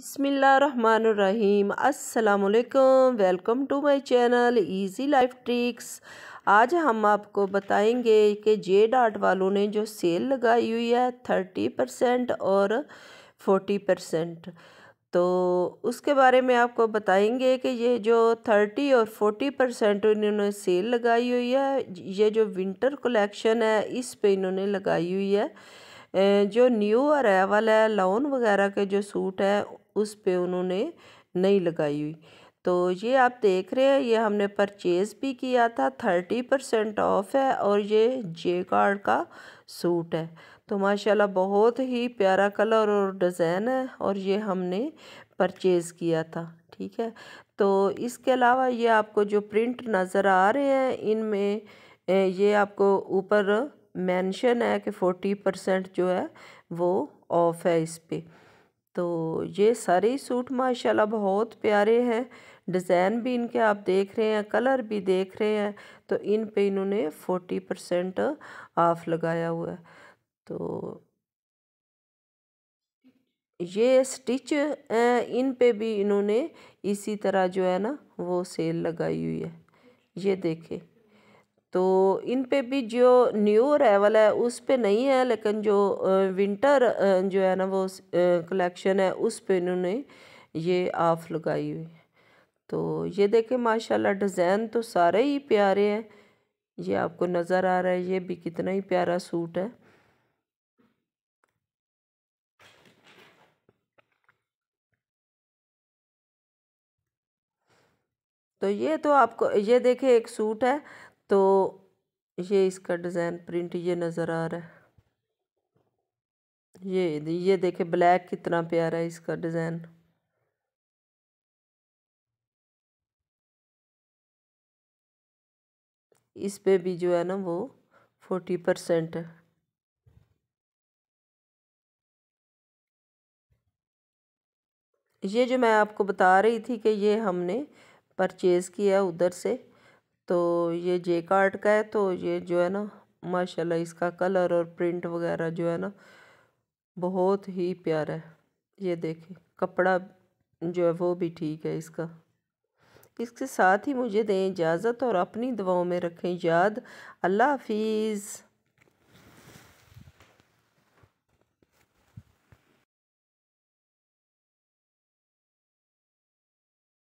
बिसमीम् अल्लाम welcome to my channel easy life tricks आज हम आपको बताएंगे कि जे डाट वालों ने जो सेल लगाई हुई है थर्टी परसेंट और फोर्टी परसेंट तो उसके बारे में आपको बताएंगे कि ये जो थर्टी और फोर्टी परसेंट इन्होंने सेल लगाई हुई है ये जो विंटर कलेक्शन है इस पे इन्होंने लगाई हुई है जो न्यू अरावल है लॉन वगैरह के जो सूट है उस पे उन्होंने नहीं लगाई हुई तो ये आप देख रहे हैं ये हमने परचेज़ भी किया था थर्टी परसेंट ऑफ़ है और ये जे कार्ड का सूट है तो माशाल्लाह बहुत ही प्यारा कलर और डिज़ाइन है और ये हमने परचेज़ किया था ठीक है तो इसके अलावा ये आपको जो प्रिंट नज़र आ रहे हैं इनमें ये आपको ऊपर मेंशन है कि फोर्टी परसेंट जो है वो ऑफ़ है इस पर तो ये सारे सूट माशाल्लाह बहुत प्यारे हैं डिज़ाइन भी इनके आप देख रहे हैं कलर भी देख रहे हैं तो इन पे इन्होंने फोर्टी परसेंट ऑफ लगाया हुआ है तो ये स्टिच इन पे भी इन्होंने इसी तरह जो है ना वो सेल लगाई हुई है ये देखें तो इन पे भी जो न्यू अरेवल है उस पे नहीं है लेकिन जो विंटर जो है ना वो कलेक्शन है उस पे इन्होंने ये आफ लगाई हुई तो ये देखें माशाल्लाह डिज़ाइन तो सारे ही प्यारे हैं ये आपको नज़र आ रहा है ये भी कितना ही प्यारा सूट है तो ये तो आपको ये देखे एक सूट है तो ये इसका डिज़ाइन प्रिंट ये नज़र आ रहा है ये ये देखे ब्लैक कितना प्यारा है इसका डिज़ाइन इस पे भी जो है ना वो फोर्टी परसेंट है ये जो मैं आपको बता रही थी कि ये हमने परचेज़ किया उधर से तो ये जे कार्ड का है तो ये जो है ना माशाल्लाह इसका कलर और प्रिंट वगैरह जो है ना बहुत ही प्यारा है ये देखें कपड़ा जो है वो भी ठीक है इसका इसके साथ ही मुझे दें इजाज़त और अपनी दुआओं में रखें याद अल्लाह हाफिज़